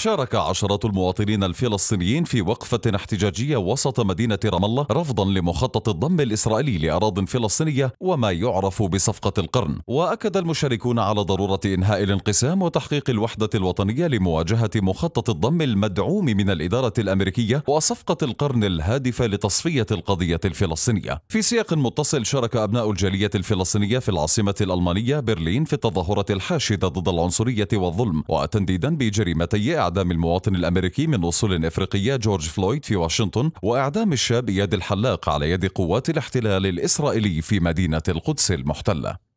شارك عشرات المواطنين الفلسطينيين في وقفة احتجاجية وسط مدينة رام الله رفضا لمخطط الضم الإسرائيلي لأراض فلسطينية وما يعرف بصفقة القرن وأكد المشاركون على ضرورة إنهاء الانقسام وتحقيق الوحدة الوطنية لمواجهة مخطط الضم المدعوم من الإدارة الأمريكية وصفقة القرن الهادفة لتصفية القضية الفلسطينية في سياق متصل شارك أبناء الجالية الفلسطينية في العاصمة الألمانية برلين في التظاهرة الحاشدة ضد العنصرية والظلم وتنديدا بجريمتي إعدام المواطن الأمريكي من أصول إفريقية جورج فلويد في واشنطن وإعدام الشاب إياد الحلاق على يد قوات الاحتلال الإسرائيلي في مدينة القدس المحتلة